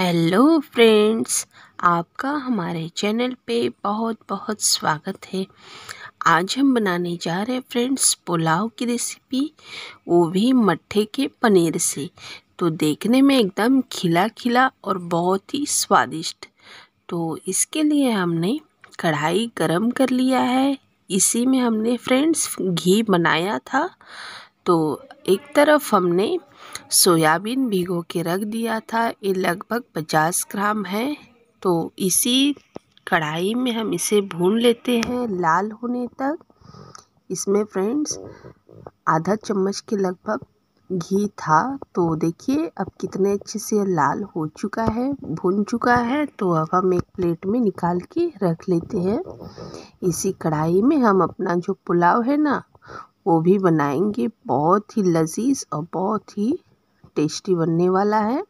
hello friends आपका हमारे channel पे बहुत बहुत स्वागत है आज हम बनाने जा रहे हैं फ्रेंड्स पुलाव की रेसिपी वो भी मट्ठे के पनीर से तो देखने में एकदम खिला खिला और बहुत ही स्वादिष्ट तो इसके लिए हमने कढ़ाई गरम कर लिया है इसी में हमने फ्रेंड्स घी बनाया था तो एक तरफ हमने सोयाबीन भिगो के रख दिया था ये लगभग पचास ग्राम है तो इसी कढ़ाई में हम इसे भून लेते हैं लाल होने तक इसमें फ्रेंड्स आधा चम्मच के लगभग घी था तो देखिए अब कितने अच्छे से लाल हो चुका है भुन चुका है तो अब हम एक प्लेट में निकाल के रख लेते हैं इसी कढ़ाई में हम अपना जो पुलाव है ना वो भी बनाएंगे बहुत ही लजीज और बहुत ही टेस्टी बनने वाला है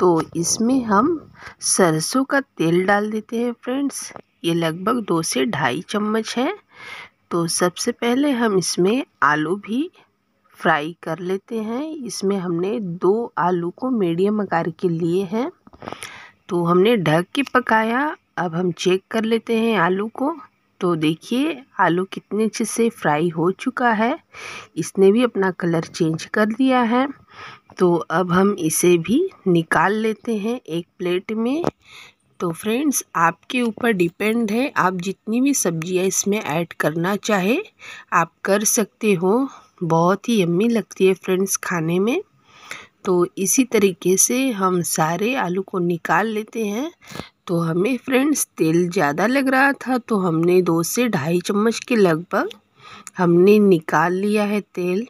तो इसमें हम सरसों का तेल डाल देते हैं फ्रेंड्स ये लगभग दो से ढाई चम्मच है तो सबसे पहले हम इसमें आलू भी फ्राई कर लेते हैं इसमें हमने दो आलू को मीडियम आकार के लिए हैं तो हमने ढक के पकाया अब हम चेक कर लेते हैं आलू को तो देखिए आलू कितने अच्छे से फ्राई हो चुका है इसने भी अपना कलर चेंज कर दिया है तो अब हम इसे भी निकाल लेते हैं एक प्लेट में तो फ्रेंड्स आपके ऊपर डिपेंड है आप जितनी भी सब्जियां इसमें ऐड करना चाहे आप कर सकते हो बहुत ही यम्मी लगती है फ्रेंड्स खाने में तो इसी तरीके से हम सारे आलू को निकाल लेते हैं तो हमें फ्रेंड्स तेल ज़्यादा लग रहा था तो हमने दो से ढाई चम्मच के लगभग हमने निकाल लिया है तेल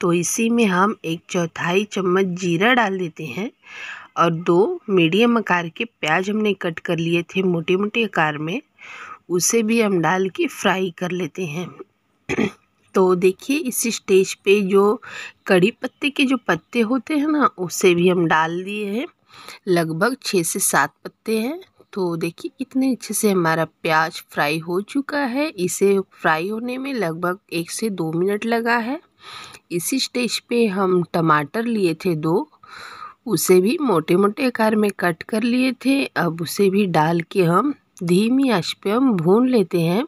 तो इसी में हम एक चौथाई चम्मच जीरा डाल देते हैं और दो मीडियम आकार के प्याज हमने कट कर लिए थे मोटे मोटे आकार में उसे भी हम डाल के फ्राई कर लेते हैं तो देखिए इस स्टेज पे जो कड़ी पत्ते के जो पत्ते होते हैं ना उसे भी हम डाल दिए हैं लगभग छः से सात पत्ते हैं तो देखिए कितने अच्छे से हमारा प्याज फ्राई हो चुका है इसे फ्राई होने में लगभग एक से दो मिनट लगा है इसी स्टेज पे हम टमाटर लिए थे दो उसे भी मोटे मोटे आकार में कट कर लिए थे अब उसे भी डाल के हम धीमी आंच पे हम भून लेते हैं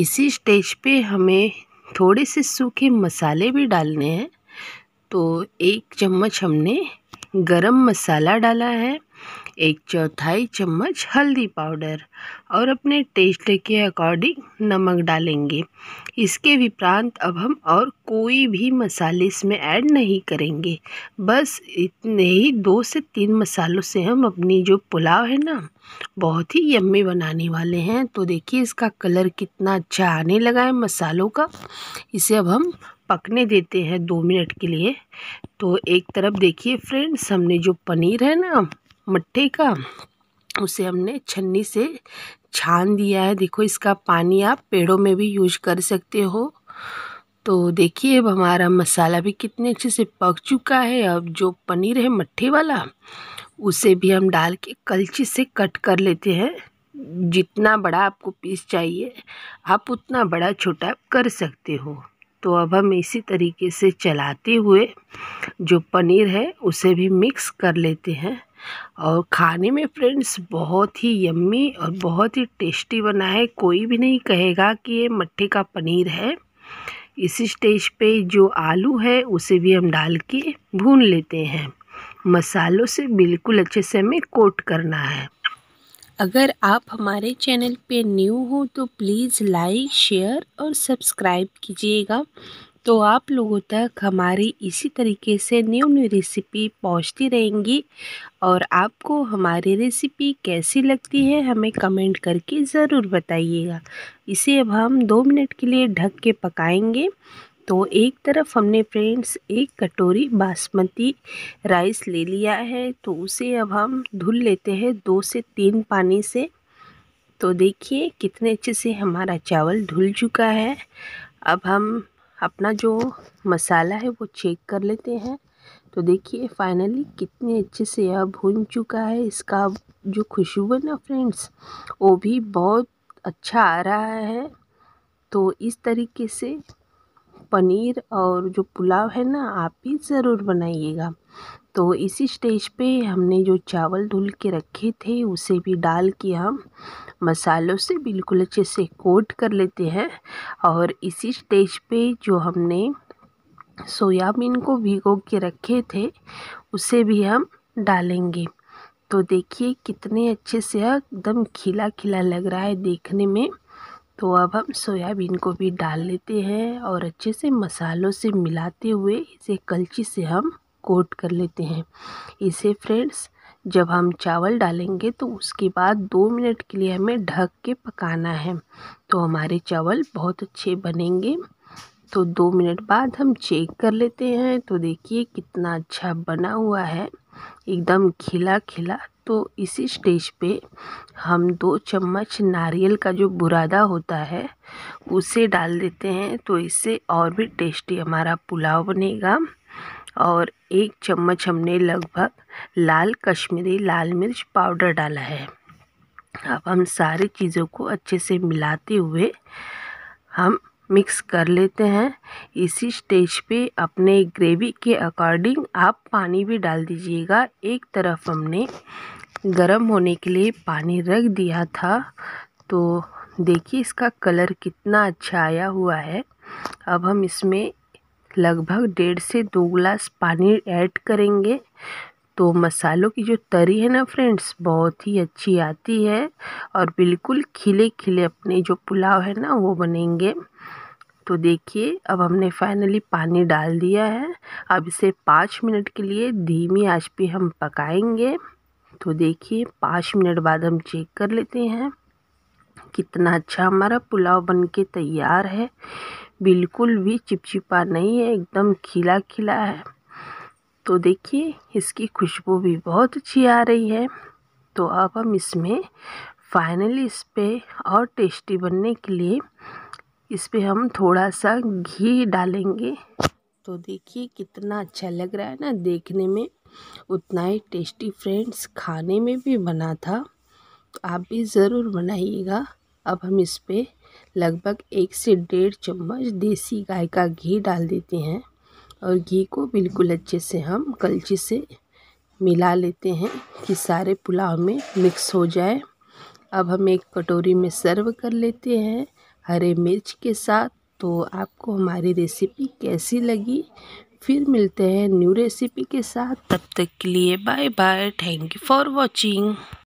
इसी स्टेज पे हमें थोड़े से सूखे मसाले भी डालने हैं तो एक चम्मच हमने गरम मसाला डाला है एक चौथाई चम्मच हल्दी पाउडर और अपने टेस्ट के अकॉर्डिंग नमक डालेंगे इसके विपरांत अब हम और कोई भी मसाले इसमें ऐड नहीं करेंगे बस इतने ही दो से तीन मसालों से हम अपनी जो पुलाव है ना बहुत ही यम्मी बनाने वाले हैं तो देखिए इसका कलर कितना अच्छा आने लगा है मसालों का इसे अब हम पकने देते हैं दो मिनट के लिए तो एक तरफ देखिए फ्रेंड्स हमने जो पनीर है ना मट्ठे का उसे हमने छन्नी से छान दिया है देखो इसका पानी आप पेड़ों में भी यूज कर सकते हो तो देखिए अब हमारा मसाला भी कितने अच्छे से पक चुका है अब जो पनीर है मट्ठे वाला उसे भी हम डाल के कलची से कट कर लेते हैं जितना बड़ा आपको पीस चाहिए आप उतना बड़ा छोटा कर सकते हो तो अब हम इसी तरीके से चलाते हुए जो पनीर है उसे भी मिक्स कर लेते हैं और खाने में फ्रेंड्स बहुत ही यम्मी और बहुत ही टेस्टी बना है कोई भी नहीं कहेगा कि ये मट्ठे का पनीर है इसी स्टेज पे जो आलू है उसे भी हम डाल के भून लेते हैं मसालों से बिल्कुल अच्छे से हमें कोट करना है अगर आप हमारे चैनल पे न्यू हो तो प्लीज़ लाइक शेयर और सब्सक्राइब कीजिएगा तो आप लोगों तक हमारी इसी तरीके से न्यू न्यू रेसिपी पहुंचती रहेंगी और आपको हमारी रेसिपी कैसी लगती है हमें कमेंट करके ज़रूर बताइएगा इसे अब हम दो मिनट के लिए ढक के पकाएंगे तो एक तरफ हमने फ्रेंड्स एक कटोरी बासमती राइस ले लिया है तो उसे अब हम धुल लेते हैं दो से तीन पानी से तो देखिए कितने अच्छे से हमारा चावल धुल चुका है अब हम अपना जो मसाला है वो चेक कर लेते हैं तो देखिए फाइनली कितने अच्छे से यह भून चुका है इसका जो खुशबू है ना फ्रेंड्स वो भी बहुत अच्छा आ रहा है तो इस तरीके से पनीर और जो पुलाव है ना आप भी ज़रूर बनाइएगा तो इसी स्टेज पे हमने जो चावल धुल के रखे थे उसे भी डाल के हम मसालों से बिल्कुल अच्छे से कोट कर लेते हैं और इसी स्टेज पे जो हमने सोयाबीन को भिगो के रखे थे उसे भी हम डालेंगे तो देखिए कितने अच्छे से एकदम खिला खिला लग रहा है देखने में तो अब हम सोयाबीन को भी डाल लेते हैं और अच्छे से मसालों से मिलाते हुए इसे कलची से हम कोट कर लेते हैं इसे फ्रेंड्स जब हम चावल डालेंगे तो उसके बाद दो मिनट के लिए हमें ढक के पकाना है तो हमारे चावल बहुत अच्छे बनेंगे तो दो मिनट बाद हम चेक कर लेते हैं तो देखिए कितना अच्छा बना हुआ है एकदम खिला खिला तो इसी स्टेज पे हम दो चम्मच नारियल का जो बुरादा होता है उसे डाल देते हैं तो इससे और भी टेस्टी हमारा पुलाव बनेगा और एक चम्मच हमने लगभग लाल कश्मीरी लाल मिर्च पाउडर डाला है अब हम सारी चीज़ों को अच्छे से मिलाते हुए हम मिक्स कर लेते हैं इसी स्टेज पे अपने ग्रेवी के अकॉर्डिंग आप पानी भी डाल दीजिएगा एक तरफ हमने गरम होने के लिए पानी रख दिया था तो देखिए इसका कलर कितना अच्छा आया हुआ है अब हम इसमें लगभग डेढ़ से दो ग्लास पानी ऐड करेंगे तो मसालों की जो तरी है ना फ्रेंड्स बहुत ही अच्छी आती है और बिल्कुल खिले खिले अपने जो पुलाव है ना वो बनेंगे तो देखिए अब हमने फाइनली पानी डाल दिया है अब इसे पाँच मिनट के लिए धीमी आंच पे हम पकाएंगे तो देखिए पाँच मिनट बाद हम चेक कर लेते हैं कितना अच्छा हमारा पुलाव बन के तैयार है बिल्कुल भी चिपचिपा नहीं है एकदम खिला खिला है तो देखिए इसकी खुशबू भी बहुत अच्छी आ रही है तो अब हम इसमें फाइनली इस पर और टेस्टी बनने के लिए इस पर हम थोड़ा सा घी डालेंगे तो देखिए कितना अच्छा लग रहा है ना देखने में उतना ही टेस्टी फ्रेंड्स खाने में भी बना था तो आप भी ज़रूर बनाइएगा अब हम इस पर लगभग एक से डेढ़ चम्मच देसी गाय का घी डाल देते हैं और घी को बिल्कुल अच्छे से हम कलची से मिला लेते हैं कि सारे पुलाव में मिक्स हो जाए अब हम एक कटोरी में सर्व कर लेते हैं हरे मिर्च के साथ तो आपको हमारी रेसिपी कैसी लगी फिर मिलते हैं न्यू रेसिपी के साथ तब तक के लिए bye bye thank you for watching